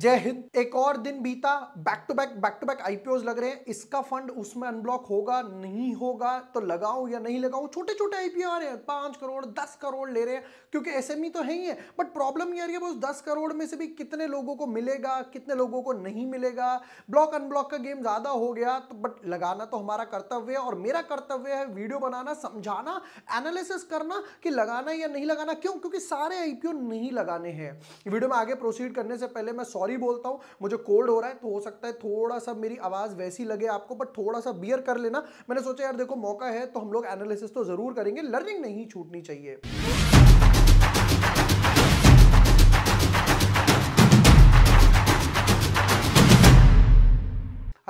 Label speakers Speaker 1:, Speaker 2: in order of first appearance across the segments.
Speaker 1: जय हिंद एक और दिन बीता back to back back to back IPO लग रहे हैं इसका फंड उसमें अनब्लॉक होगा नहीं होगा तो लगाओ या नहीं लगाओ छोटे छोटे आईपीओ आ रहे हैं पांच करोड़ दस करोड़ ले रहे हैं क्योंकि एसएमई e तो है ही है बट प्रॉब्लम ये आ रही है उस दस करोड़ में से भी कितने लोगों को मिलेगा कितने लोगों को नहीं मिलेगा ब्लॉक अनब्लॉक का गेम ज्यादा हो गया तो बट लगाना तो हमारा कर्तव्य है और मेरा कर्तव्य है वीडियो बनाना समझाना एनालिसिस करना कि लगाना या नहीं लगाना क्यों क्योंकि सारे आईपीओ नहीं लगाने हैं वीडियो में आगे प्रोसीड करने से पहले मैं सॉरी बोलता हूँ मुझे कोल्ड हो रहा है तो हो सकता है थोड़ा सा मेरी आवाज़ वैसी लगे आपको बट थोड़ा सा बियर कर लेना मैंने सोचा यार देखो मौका है तो हम लोग एनालिसिस तो ज़रूर करेंगे लर्निंग नहीं छूटनी चाहिए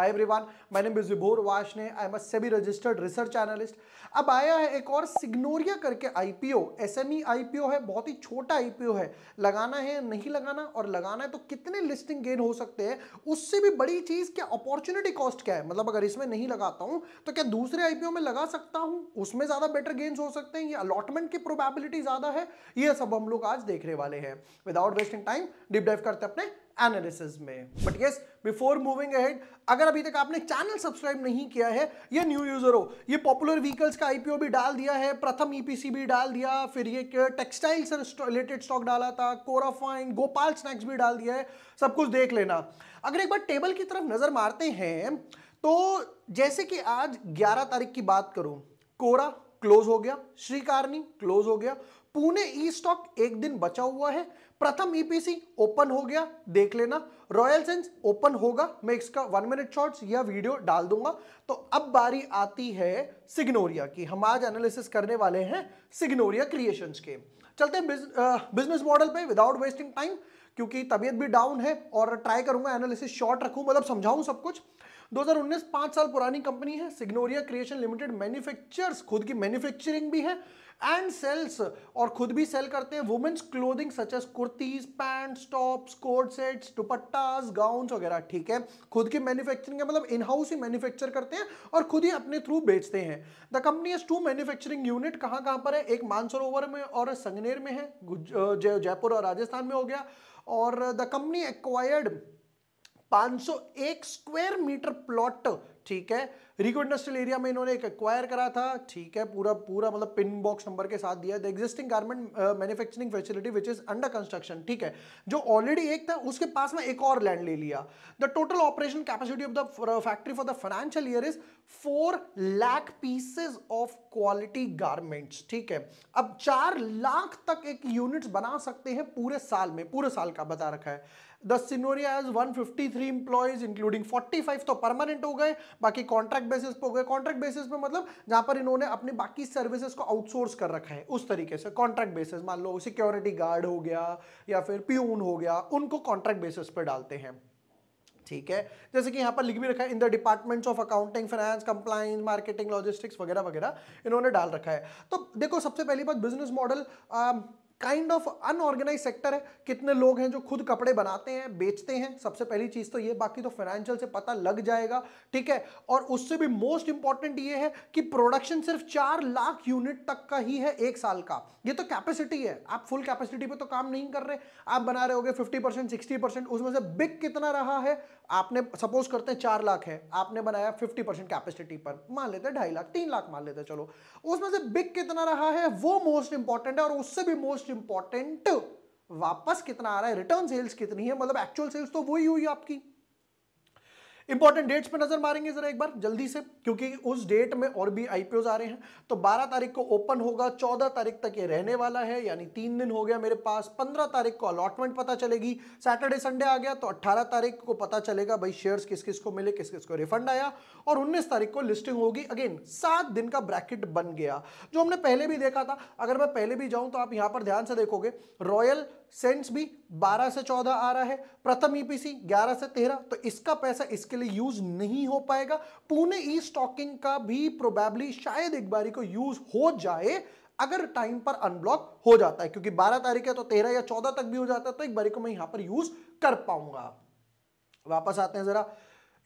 Speaker 1: hi everyone my name is Vibhor Washne I am a SEBI registered research analyst अब आया है एक और सिग्नोरिया करके आईपीओ एसएमई आईपीओ है बहुत ही छोटा आईपीओ है लगाना है नहीं लगाना और लगाना है तो कितने लिस्टिंग गेन हो सकते हैं उससे भी बड़ी चीज़ क्या अपॉर्चुनिटी कॉस्ट क्या है मतलब अगर इसमें नहीं लगाता हूँ तो क्या दूसरे आईपीओ में लगा सकता हूँ उसमें ज़्यादा बेटर गेन्स हो सकते हैं ये अलॉटमेंट की प्रोबेबिलिटी ज़्यादा है ये सब हम लोग आज देखने वाले हैं without wasting time deep dive करते अपने एनालिसिस में but yes before moving ahead अगर अभी तक आपने चैनल सब्सक्राइब नहीं किया है ये न्यू यूजर हो ये पॉपुलर व्हीकल्स का आईपीओ भी डाल दिया है प्रथम ईपीसी e भी डाल दिया फिर ये टेक्सटाइल से रिलेटेड स्टॉक डाला था कोराफाइन गोपाल स्नैक्स भी डाल दिया है सब कुछ देख लेना अगर एक बार टेबल की तरफ नजर मारते हैं तो जैसे कि आज 11 तारीख की बात करूं कोरा क्लोज हो गया श्रीकारनी क्लोज हो गया पुणे ई स्टॉक एक दिन बचा हुआ है प्रथम ईपीसी e ओपन हो गया देख लेना रॉयल सेंस ओपन होगा मैं इसका वन मिनट शॉर्ट्स या वीडियो डाल दूंगा तो अब बारी आती है सिग्नोरिया की हम आज एनालिसिस करने वाले हैं सिग्नोरिया क्रिएशंस के चलते हैं बिज, आ, बिजनेस मॉडल पे विदाउट वेस्टिंग टाइम क्योंकि तबीयत भी डाउन है और ट्राई करूंगा एनालिसिस शॉर्ट रखूं मतलब समझाऊं सब कुछ 2019 पाँच साल पुरानी कंपनी है सिग्नोरिया क्रिएशन लिमिटेड मैन्युफैक्चरर्स खुद की मैन्युफैक्चरिंग भी है एंड सेल्स और खुद भी सेल करते हैं women's clothing such as kurtis pant tops coat sets dupattas gown वगैरह ठीक है खुद की मैन्युफैक्चरिंग है मतलब इन हाउस ही मैन्युफैक्चर करते हैं और खुद ही अपने थ्रू बेचते हैं the company two manufacturing unit कहाँ कहाँ पर है एक मानसरोवर में और संगनेर में है जयपुर और राजस्थान में हो गया और the company acquired 501 square metre plot ठीक है रिको इंडस्ट्रियल एरिया में इन्होंने एक एक्वायर करा था ठीक है पूरा पूरा मतलब पिन बॉक्स नंबर के साथ दिया the existing garment manufacturing facility which is under construction ठीक है जो ऑलरेडी एक था उसके पास में एक और लैंड ले लिया the total operation capacity of the factory for the financial year is four lakh pieces of quality garments ठीक है अब चार लाख तक एक यूनिट्स बना सकते हैं पूरे साल में पूरे साल का बता रखा है the Signoria has 153 employees including 45 तो परमानेंट हो गए बाकी कॉन्ट्रैक्ट बेसिस पे हो गए कॉन्ट्रैक्ट बेसिस पे मतलब जहां पर इन्होंने अपनी बाकी सर्विसेज को आउटसोर्स कर रखा है उस तरीके से कॉन्ट्रैक्ट बेसिस मान लो सिक्योरिटी गार्ड हो गया या फिर प्यून हो गया उनको कॉन्ट्रैक्ट बेसिस पे डालते हैं ठीक है जैसे कि यहां पर लिख भी रखा है in the departments of accounting finance compliance marketing logistics वगैरह वगैरह इन्होंने डाल रखा है तो देखो सबसे पहली बात business model kind of unorganise sector है कितने लोग हैं जो खुद कपड़े बनाते हैं बेचते हैं सबसे पहली चीज तो ये बाकी तो फाइनेंशियल से पता लग जाएगा ठीक है और उससे भी मोस्ट इंपॉर्टेंट ये है कि प्रोडक्शन सिर्फ चार लाख यूनिट तक का ही है एक साल का ये तो कैपेसिटी है आप फुल कैपेसिटी पे तो काम नहीं कर रहे आप बना रहे हो गए फिफ्टी उसमें से बिग कितना रहा है आपने सपोज करते हैं चार लाख है आपने बनाया फिफ्टी कैपेसिटी पर मान लेते हैं ढाई लाख तीन लाख मान लेते चलो उसमें से बिग कितना रहा है वो मोस्ट इंपॉर्टेंट है और उससे भी मोस्ट इंपॉर्टेंट वापस कितना आ रहा है रिटर्न सेल्स कितनी है मतलब एक्चुअल सेल्स तो वही हुई आपकी इंपॉर्टेंट डेट्स पे नजर मारेंगे जरा एक बार जल्दी से क्योंकि उस डेट में और भी आईपीओ आ रहे हैं तो 12 तारीख को ओपन होगा 14 तारीख तक ये रहने वाला है यानी तीन दिन हो गया मेरे पास 15 तारीख को अलॉटमेंट पता चलेगी सैटरडे संडे आ गया तो 18 तारीख को पता चलेगा भाई शेयर्स किस किस को मिले किस किस को रिफंड आया और उन्नीस तारीख को लिस्टिंग होगी अगेन सात दिन का ब्रैकेट बन गया जो हमने पहले भी देखा था अगर मैं पहले भी जाऊं तो आप यहां पर ध्यान से देखोगे रॉयल सेंट्स भी बारह से चौदह आ रहा है प्रथम ईपीसी e ग्यारह से तेरह तो इसका पैसा इसके इसके लिए यूज नहीं हो पाएगा पुणे ई स्टॉकिंग का भी प्रोबेबली शायद एक बारी को यूज हो जाए अगर टाइम पर अनब्लॉक हो जाता है क्योंकि 12 तारीख है तो 13 या 14 तक भी हो जाता है तो एक बारी को मैं यहां पर यूज कर पाऊंगा वापस आते हैं जरा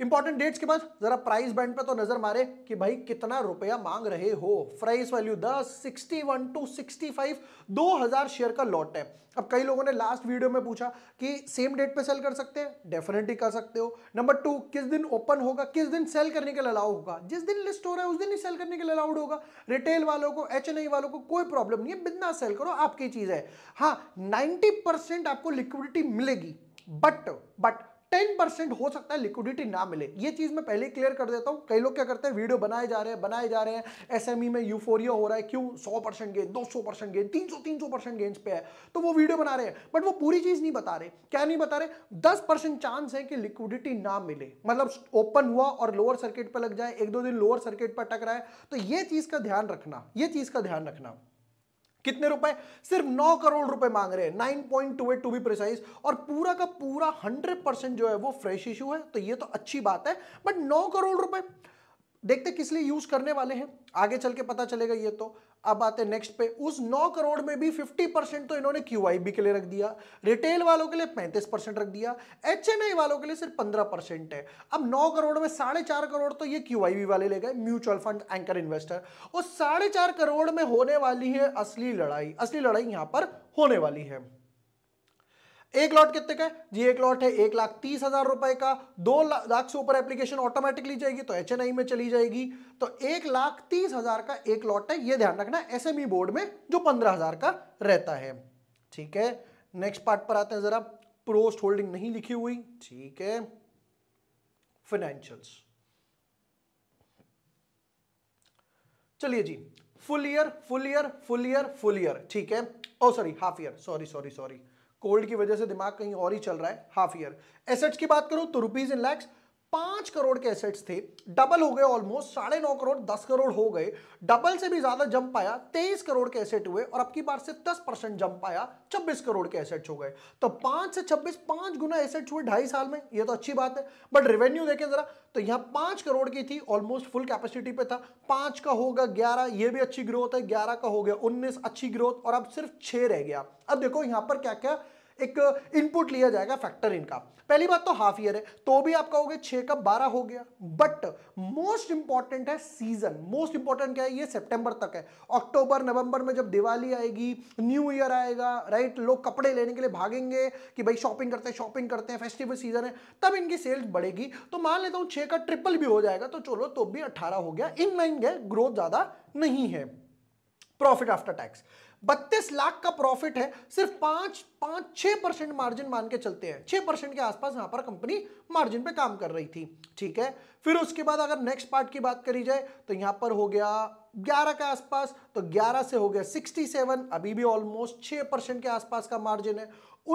Speaker 1: इंपॉर्टेंट डेट्स के बाद जरा प्राइस बैंड पे तो नजर मारे कि भाई कितना रुपया मांग रहे हो प्राइस वैल्यू दस sixty one two sixty five दो हजार शेयर का लॉट है अब कई लोगों ने लास्ट वीडियो में पूछा कि सेम डेट पे सेल कर सकते हैं डेफिनेटली कर सकते हो नंबर टू किस दिन ओपन होगा किस दिन सेल करने के लिए अलाउ होगा जिस दिन लिस्ट हो रहा है उस दिन ही सेल करने के लिए अलाउड होगा रिटेल वालों को एच वालों को कोई प्रॉब्लम नहीं है बिना सेल करो आपकी चीज है हाँ नाइन्टी आपको लिक्विडिटी मिलेगी बट बट टेन परसेंट हो सकता है लिक्विडिटी ना मिले ये चीज मैं पहले क्लियर कर देता हूं कई लोग क्या करते हैं वीडियो बनाए जा रहे हैं बनाए जा रहे हैं एस e में यूफोरिया हो रहा है क्यों सौ परसेंट गेंद दो सौ परसेंट गेंद तीन सौ तीन सौ परसेंट गेंद पे है तो वो वीडियो बना रहे हैं बट वो पूरी चीज नहीं बता रहे क्या नहीं बता रहे दस चांस है कि लिक्विडिटी ना मिले मतलब ओपन हुआ और लोअर सर्किट पर लग जाए एक दो दिन लोअर सर्किट पर टकराए तो ये चीज का ध्यान रखना ये चीज का ध्यान रखना कितने रुपए सिर्फ नौ करोड़ रुपए मांग रहे हैं nine point two eight to be precise और पूरा का पूरा हंड्रेड परसेंट जो है वो फ्रेश इशू है तो ये तो अच्छी बात है बट नौ करोड़ रुपए देखते किस लिए यूज करने वाले हैं आगे चल के पता चलेगा ये तो अब आते नेक्स्ट पे उस 9 करोड़ में भी 50 परसेंट तो इन्होंने क्यू के लिए रख दिया रिटेल वालों के लिए 35 परसेंट रख दिया एच वालों के लिए सिर्फ 15 परसेंट है अब 9 करोड़ में साढ़े चार करोड़ तो ये क्यू वाले ले गए म्यूचुअल फंड एंकर इन्वेस्टर और साढ़े चार करोड़ में होने वाली है असली लड़ाई असली लड़ाई यहां पर होने वाली है एक लॉट कितने का जी एक लॉट है एक लाख तीस हजार रुपए का दो लाख से ऊपर एप्लीकेशन ऑटोमेटिकली जाएगी तो एच में चली जाएगी तो एक लाख तीस हजार का एक लॉट है ये ध्यान रखना एसएमई बोर्ड e में जो पंद्रह हजार का रहता है ठीक है नेक्स्ट पार्ट पर आते हैं जरा प्रोस्ट होल्डिंग नहीं लिखी हुई ठीक है फाइनेंशियल्स चलिए जी full year full year full year full year ठीक है oh sorry half year sorry sorry sorry cold की वजह से दिमाग कहीं और ही चल रहा है हाफ ईयर एसेट्स की बात करूं तो रुपीज इन लैक्स पांच करोड़ के एसेट्स थे डबल हो गए ऑलमोस्ट साढ़े नौ करोड़ दस करोड़ हो गए डबल से भी ज्यादा जंप आया तेईस करोड़ के एसेट हुए और अब की बार से दस परसेंट जंप आया छब्बीस करोड़ के एसेट्स हो गए तो पांच से छब्बीस पांच गुना एसेट्स हुए ढाई साल में ये तो अच्छी बात है बट रेवेन्यू देखें जरा तो यहां पांच करोड़ की थी ऑलमोस्ट फुल कैपेसिटी पे था पांच का होगा ग्यारह ये भी अच्छी ग्रोथ है ग्यारह का हो गया उन्नीस अच्छी ग्रोथ और अब सिर्फ छह रह गया अब देखो यहां पर क्या क्या एक इनपुट लिया जाएगा फैक्टर इनका पहली बात तो हाफ ईयर है तो भी आप कहोगे छह का बारह हो गया बट मोस्ट इंपॉर्टेंट है सीजन मोस्ट इंपॉर्टेंट क्या है ये सितंबर तक है अक्टूबर नवंबर में जब दिवाली आएगी न्यू ईयर आएगा राइट लोग कपड़े लेने के लिए भागेंगे कि भाई शॉपिंग करते हैं शॉपिंग करते हैं फेस्टिवल सीजन है तब इनकी सेल्स बढ़ेगी तो मान लेता हूँ छे का ट्रिपल भी हो जाएगा तो चलो तो भी अट्ठारह हो गया इन लाइन ग्रोथ ज़्यादा नहीं है प्रॉफिट आफ्टर टैक्स बत्तीस लाख का प्रॉफिट है सिर्फ पांच पांच छह परसेंट मार्जिन मान के चलते हैं छह परसेंट के आसपास यहां पर कंपनी मार्जिन पे काम कर रही थी ठीक है फिर उसके बाद अगर नेक्स्ट पार्ट की बात करी जाए तो यहां पर हो गया 11 के आसपास तो 11 से हो गया 67 अभी भी ऑलमोस्ट 6 परसेंट के आसपास का मार्जिन है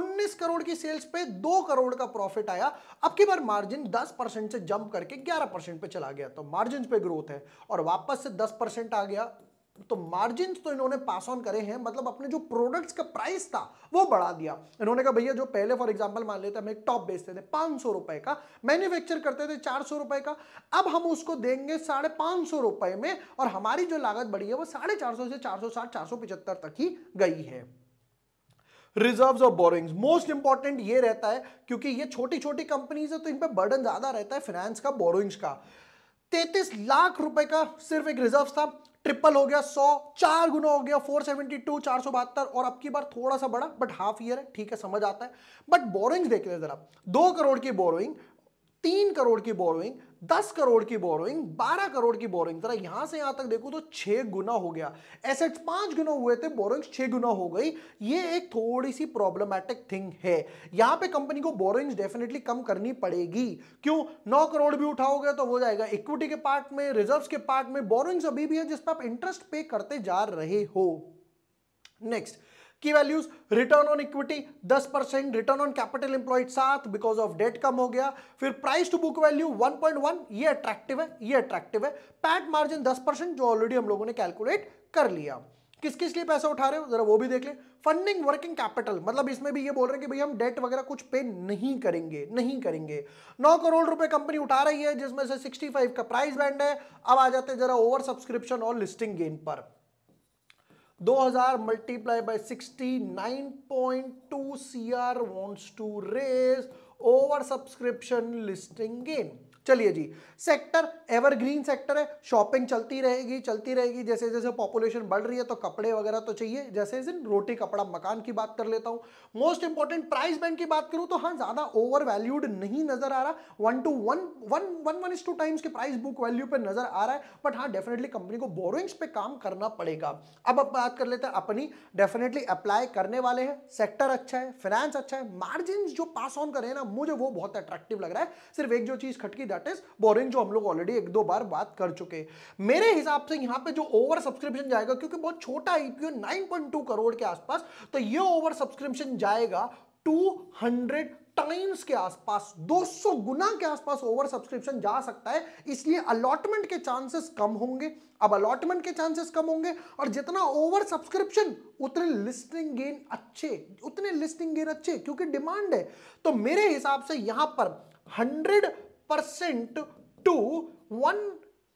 Speaker 1: 19 करोड़ की सेल्स पे 2 करोड़ का प्रॉफिट आया अब की बार मार्जिन 10 परसेंट से जंप करके 11 परसेंट पे चला गया तो मार्जिन पे ग्रोथ है और वापस से 10 परसेंट आ गया तो मार्जिन तो इन्होंने पास ऑन करे हैं मतलब अपने जो प्रोडक्ट्स का प्राइस था वो बढ़ा दिया इन्होंने कहा भैया जो पहले फॉर एग्जांपल मान लेते हम एक टॉप बेचते थे पांच सौ रुपए का मैन्युफैक्चर करते थे चार सौ रुपए का अब हम उसको देंगे साढ़े पांच सौ रुपए में और हमारी जो लागत बढ़ी है वो साढ़े चार सौ से चार सौ साठ चार सौ पिचहत्तर तक ही गई है रिजर्व्स और बोरिंग्स मोस्ट इंपॉर्टेंट ये रहता है क्योंकि ये छोटी छोटी कंपनीज है तो इन पर बर्डन ज्यादा रहता है फाइनेंस का बोरिंग्स का तैतीस लाख रुपए का सिर्फ एक रिजर्व था ट्रिपल हो गया सौ चार गुना हो गया फोर सेवेंटी टू चार सौ बहत्तर और अब की बार थोड़ा सा बड़ा बट हाफ ईयर है ठीक है समझ आता है बट बोरोइंग देख ले जरा दो करोड़ की बोरोइंग तीन करोड़ की बोरोइंग दस करोड़ की बोरोइंग बारह करोड़ की बोरोइंग तरह यहां से यहां तक देखो तो छह गुना हो गया एसेट्स पांच गुना हुए थे बोरोइंग छह गुना हो गई ये एक थोड़ी सी प्रॉब्लमैटिक थिंग है यहां पे कंपनी को बोरोइंग डेफिनेटली कम करनी पड़ेगी क्यों नौ करोड़ भी उठाओगे तो हो जाएगा इक्विटी के पार्ट में रिजर्व के पार्ट में बोरोइंग्स अभी भी है जिसपे आप इंटरेस्ट पे करते जा रहे हो नेक्स्ट की values return on equity 10 percent return on capital employ सात बिकॉज ऑफ डेट कम हो गया फिर प्राइस टू बुक वैल्यू 1.1 ये अट्रैक्टिव है ये अट्रैक्टिव है पैट मार्जिन 10 परसेंट जो ऑलरेडी हम लोगों ने कैलकुलेट कर लिया किस किस लिए पैसा उठा रहे हो जरा वो भी देख ले फंडिंग वर्किंग कैपिटल मतलब इसमें भी ये बोल रहे हैं कि भाई हम डेट वगैरह कुछ पे नहीं करेंगे नहीं करेंगे नौ करोड़ रुपए कंपनी उठा रही है जिसमें से 65 का प्राइस बैंड है अब आ जाते हैं जरा ओवर सब्सक्रिप्शन और लिस्टिंग गेन पर हज़ार multiply by 69.2 CR wants to raise over subscription listing gain चलिए जी सेक्टर एवरग्रीन सेक्टर है शॉपिंग चलती रहेगी चलती रहेगी जैसे जैसे पॉपुलेशन बढ़ रही है तो कपड़े वगैरह तो चाहिए जैसे इन रोटी कपड़ा मकान की बात कर लेता हूं मोस्ट इंपॉर्टेंट प्राइस बैंड की बात करूं तो हाँ ज़्यादा ओवर वैल्यूड नहीं नजर आ रहा one two one one one one is two times के प्राइस बुक वैल्यू पर नजर आ रहा है बट हाँ डेफिनेटली कंपनी को बोरोइंग्स पे काम करना पड़ेगा अब अब बात कर लेते हैं अपनी डेफिनेटली अप्लाई करने वाले हैं सेक्टर अच्छा है फाइनेंस अच्छा है मार्जिन जो पास ऑन करें ना मुझे वो बहुत अट्रैक्टिव लग रहा है सिर्फ एक जो चीज खटकी दैट इज बोरिंग जो हम लोग ऑलरेडी एक दो बार बात कर चुके मेरे हिसाब से यहां पे जो ओवर सब्सक्रिप्शन जाएगा क्योंकि बहुत छोटा आईपीओ नाइन करोड़ के आसपास तो ये ओवर सब्सक्रिप्शन जाएगा हंड्रेड टाइम्स के आसपास 200 गुना के आसपास ओवर सब्सक्रिप्शन जा सकता है इसलिए अलॉटमेंट के चांसेस कम होंगे अब अलॉटमेंट के चांसेस कम होंगे और जितना ओवर सब्सक्रिप्शन उतने लिस्टिंग गेन अच्छे उतने लिस्टिंग गेन अच्छे क्योंकि डिमांड है तो मेरे हिसाब से यहां पर hundred percent to one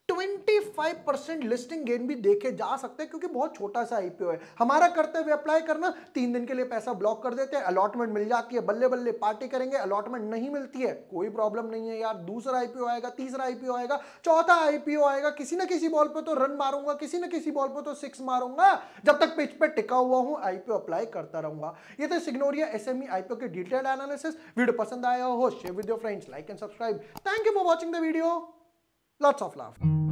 Speaker 1: 25 percent listing gain भी देखे जा सकते हैं क्योंकि बहुत छोटा सा आईपीओ है हमारा करते हुए अप्लाई करना तीन दिन के लिए पैसा ब्लॉक कर देते हैं अलॉटमेंट मिल जाती है बल्ले बल्ले पार्टी करेंगे अलॉटमेंट नहीं मिलती है कोई प्रॉब्लम नहीं है यार दूसरा आईपीओ आएगा तीसरा आईपीओ आएगा चौथा आईपीओ आएगा किसी ना किसी बॉल पर तो रन मारूंगा किसी ना किसी बॉल पर तो सिक्स मारूंगा जब तक पिच पर टिका हुआ हूं आईपीओ अप्लाई करता रहूंगा ये तो सिग्नोरिया एम आईपीओ के डिटेल एनालिसिस वीडियो पसंद आया हो share with your friends like and subscribe thank you for watching the video Lots of love.